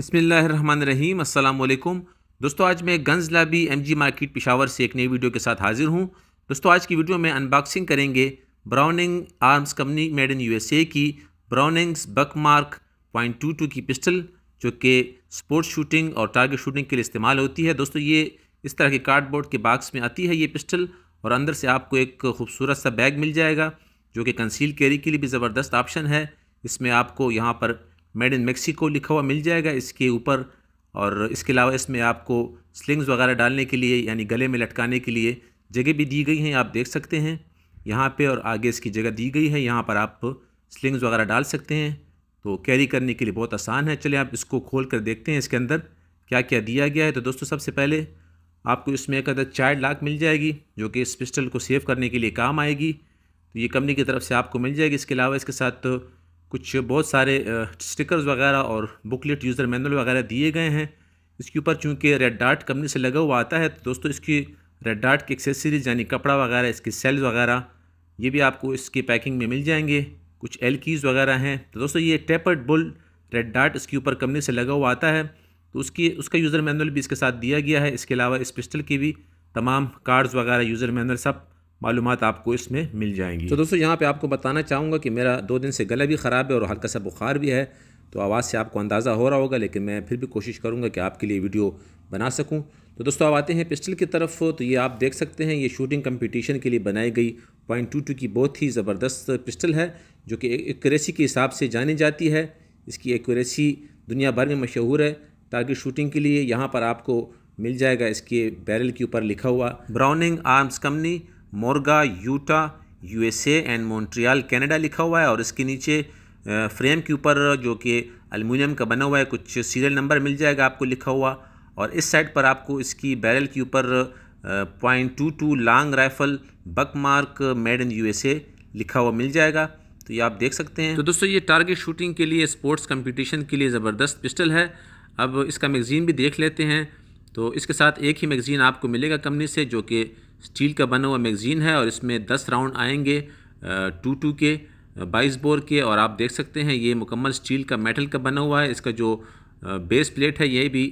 बसमीम अल्लाम दोस्तों आज मैं गन्स लाबी एम जी मार्केट पिशावर से एक नई वीडियो के साथ हाज़िर हूँ दोस्तों आज की वीडियो में अनबॉक्सिंग करेंगे Browning Arms company made in USA की Browning's Buck Mark point two two की पिस्टल जो कि स्पोर्ट्स शूटिंग और टारगेट शूटिंग के लिए इस्तेमाल होती है दोस्तों ये इस तरह के कार्डबोर्ड के बाक्स में आती है ये पिस्टल और अंदर से आपको एक खूबसूरत सा बैग मिल जाएगा जो कि कंसील कैरी के लिए भी ज़बरदस्त ऑप्शन है इसमें आपको यहाँ पर मेड इन मेक्सिको लिखा हुआ मिल जाएगा इसके ऊपर और इसके अलावा इसमें आपको स्लिंग्स वगैरह डालने के लिए यानी गले में लटकाने के लिए जगह भी दी गई हैं आप देख सकते हैं यहाँ पे और आगे इसकी जगह दी गई है यहाँ पर आप स्लिंग्स वगैरह डाल सकते हैं तो कैरी करने के लिए बहुत आसान है चलिए आप इसको खोल कर देखते हैं इसके अंदर क्या क्या दिया गया है तो दोस्तों सबसे पहले आपको इसमें एक अदर चाइल्ड लाख मिल जाएगी जो कि इस पिस्टल को सेव करने के लिए काम आएगी तो ये कंपनी की तरफ से आपको मिल जाएगी इसके अलावा इसके साथ कुछ बहुत सारे स्टिकर्स वगैरह और बुकलेट यूज़र मैनुअल वगैरह दिए गए हैं इसके ऊपर चूँकि रेड डार्ट कंपनी से लगा हुआ आता है तो दोस्तों इसकी रेड डार्ट की एक्सेसरीज यानी कपड़ा वगैरह इसकी सेल्स वगैरह ये भी आपको इसकी पैकिंग में मिल जाएंगे कुछ एल कीज़ वगैरह हैं तो दोस्तों ये टेपर्ड बुल रेड डार्ट इसके ऊपर कंपनी से लगा हुआ आता है तो उसकी उसका यूज़र मैनुअल भी इसके साथ दिया गया है इसके अलावा इस पिस्टल की भी तमाम कार्ड्स वगैरह यूज़र मैनुअल सब मालूम आपको इसमें मिल जाएंगी तो दोस्तों यहाँ पर आपको बताना चाहूँगा कि मेरा दो दिन से गला भी ख़राब है और हल्का सा बुखार भी है तो आवाज़ से आपको अंदाज़ा हो रहा होगा लेकिन मैं फिर भी कोशिश करूँगा कि आपके लिए वीडियो बना सकूँ तो दोस्तों अब आते हैं पिस्टल की तरफ तो ये आप देख सकते हैं ये शूटिंग कंपटीशन के लिए बनाई गई पॉइंट टू टू की बहुत ही ज़बरदस्त पिस्टल है जो कि एक्यूरेसी के हिसाब से जानी जाती है इसकी एक्यूरेसी दुनिया भर में मशहूर है टारगेट शूटिंग के लिए यहाँ पर आपको मिल जाएगा इसके बैरल के ऊपर लिखा हुआ Browning Arms company Morgan Utah USA and Montreal Canada लिखा हुआ है और इसके नीचे फ्रेम के ऊपर जो कि अल्मीनियम का बना हुआ है कुछ सीरियल नंबर मिल जाएगा आपको लिखा हुआ और इस साइड पर आपको इसकी बैरल के ऊपर point two two long rifle Buck Mark made in USA लिखा हुआ मिल जाएगा तो ये आप देख सकते हैं तो दोस्तों ये टारगेट शूटिंग के लिए स्पोर्ट्स कंपटीशन के लिए ज़बरदस्त पिस्टल है अब इसका मैगज़ीन भी देख लेते हैं तो इसके साथ एक ही मैगज़ीन आपको मिलेगा कंपनी से जो कि स्टील का बना हुआ मैगज़ीन है और इसमें दस राउंड आएंगे टू टू के बाईस बोर के और आप देख सकते हैं ये मुकम्मल स्टील का मेटल का बना हुआ है इसका जो बेस प्लेट है ये भी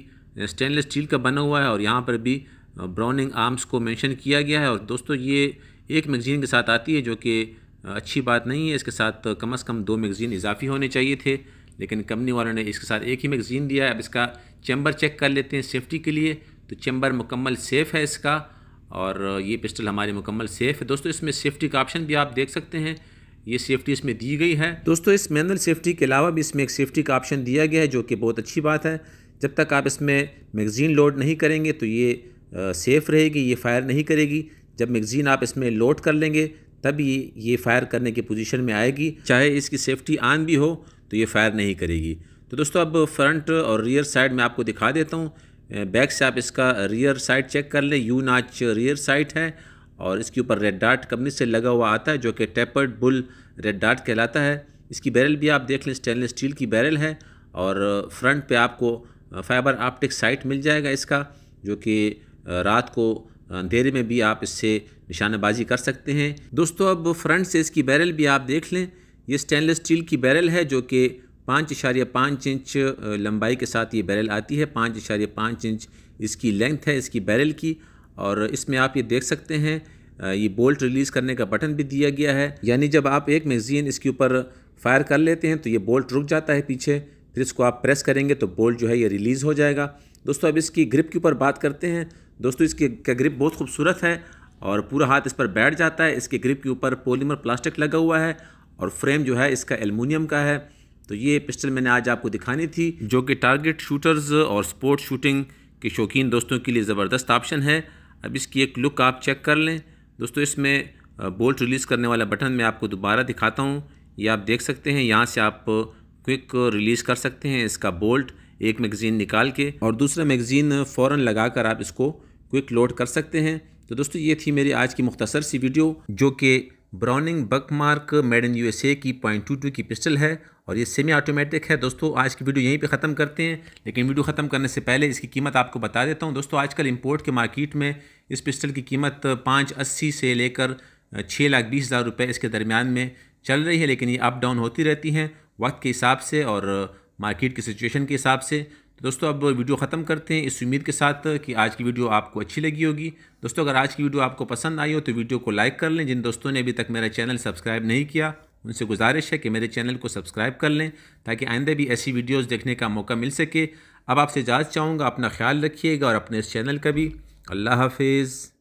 स्टेनलेस स्टील का बना हुआ है और यहाँ पर भी ब्राउनिंग आर्म्स को मेंशन किया गया है और दोस्तों ये एक मैगज़ीन के साथ आती है जो कि अच्छी बात नहीं है इसके साथ कम अज़ कम दो मैगज़ीन इजाफी होने चाहिए थे लेकिन कंपनी वालों ने इसके साथ एक ही मैगज़ीन दिया है अब इसका चैम्बर चेक कर लेते हैं सेफ्टी के लिए तो चैम्बर मुकम्मल सेफ़ है इसका और ये पिस्टल हमारी मुकम्मल सेफ़ है दोस्तों इसमें सेफ्टी का ऑप्शन भी आप देख सकते हैं ये सेफ्टी इसमें दी गई है दोस्तों इस मैनुअल सेफ्टी के अलावा भी इसमें एक सेफ्टी का ऑप्शन दिया गया है जो कि बहुत अच्छी बात है जब तक आप इसमें मैगज़ीन लोड नहीं करेंगे तो ये सेफ़ रहेगी ये फायर नहीं करेगी जब मैगज़ीन आप इसमें लोड कर लेंगे तभी ये फायर करने की पोजीशन में आएगी चाहे इसकी सेफ़्टी आन भी हो तो ये फायर नहीं करेगी तो दोस्तों अब फ्रंट और रियर साइड में आपको दिखा देता हूँ बैक से आप इसका रियर साइड चेक कर लें यू नाच रियर साइड है और इसके ऊपर रेड डार्ट कंपनी से लगा हुआ आता है जो कि टेपर्ड बुल रेड डार्ट कहलाता है इसकी बैरल भी आप देख लें स्टेनलेस स्टील की बैरल है और फ्रंट पे आपको फाइबर ऑप्टिक साइट मिल जाएगा इसका जो कि रात को अंधेरे में भी आप इससे निशानेबाजी कर सकते हैं दोस्तों अब फ्रंट से इसकी बैरल भी आप देख लें ये स्टेनलेस स्टील की बैरल है जो कि पाँच इशारिया पाँच इंच लंबाई के साथ ये बैरल आती है पाँच इशारिया पाँच इंच इसकी लेंथ है इसकी बैरल की और इसमें आप ये देख सकते हैं ये बोल्ट रिलीज़ करने का बटन भी दिया गया है यानी जब आप एक मैगजीन इसके ऊपर फायर कर लेते हैं तो ये बोल्ट रुक जाता है पीछे फिर इसको आप प्रेस करेंगे तो बोल्ट जो है ये रिलीज़ हो जाएगा दोस्तों अब इसकी ग्रिप के ऊपर बात करते हैं दोस्तों इसकी का ग्रिप बहुत खूबसूरत है और पूरा हाथ इस पर बैठ जाता है इसके ग्रिप के ऊपर पॉलीमर प्लास्टिक लगा हुआ है और फ्रेम जो है इसका एलमिनियम का है तो ये पिस्टल मैंने आज आपको दिखानी थी जो कि टारगेट शूटर्स और स्पोर्ट शूटिंग के शौकीन दोस्तों के लिए ज़बरदस्त ऑप्शन है अब इसकी एक लुक आप चेक कर लें दोस्तों इसमें बोल्ट रिलीज़ करने वाला बटन मैं आपको दोबारा दिखाता हूँ ये आप देख सकते हैं यहाँ से आप क्विक रिलीज़ कर सकते हैं इसका बोल्ट एक मैगज़ीन निकाल के और दूसरा मैगज़ीन फ़ौर लगा कर आप इसको क्विक लोड कर सकते हैं तो दोस्तों ये थी मेरी आज की मुख्तसर सी वीडियो जो कि Browning Buckmark made in USA की पॉइंट टू टू की पिस्टल है और ये सेमी ऑटोमेटिक है दोस्तों आज की वीडियो यहीं पे ख़त्म करते हैं लेकिन वीडियो ख़त्म करने से पहले इसकी कीमत आपको बता देता हूँ दोस्तों आजकल इम्पोर्ट के मार्केट में इस पिस्टल की कीमत पाँच अस्सी से लेकर छः लाख बीस हज़ार रुपये इसके दरमियान में चल रही है लेकिन ये अप डाउन होती रहती हैं वक्त के हिसाब से और मार्केट की सिचुएशन के हिसाब से तो दोस्तों अब वीडियो ख़त्म करते हैं इस उम्मीद के साथ कि आज की वीडियो आपको अच्छी लगी होगी दोस्तों अगर आज की वीडियो आपको पसंद आई हो तो वीडियो को लाइक कर लें जिन दोस्तों ने अभी तक मेरा चैनल सब्सक्राइब नहीं किया उनसे गुजारिश है कि मेरे चैनल को सब्सक्राइब कर लें ताकि आइंदे भी ऐसी वीडियोस देखने का मौका मिल सके अब आपसे इजाज़त चाहूँगा अपना ख्याल रखिएगा और अपने इस चैनल का भी अल्लाह हाफिज़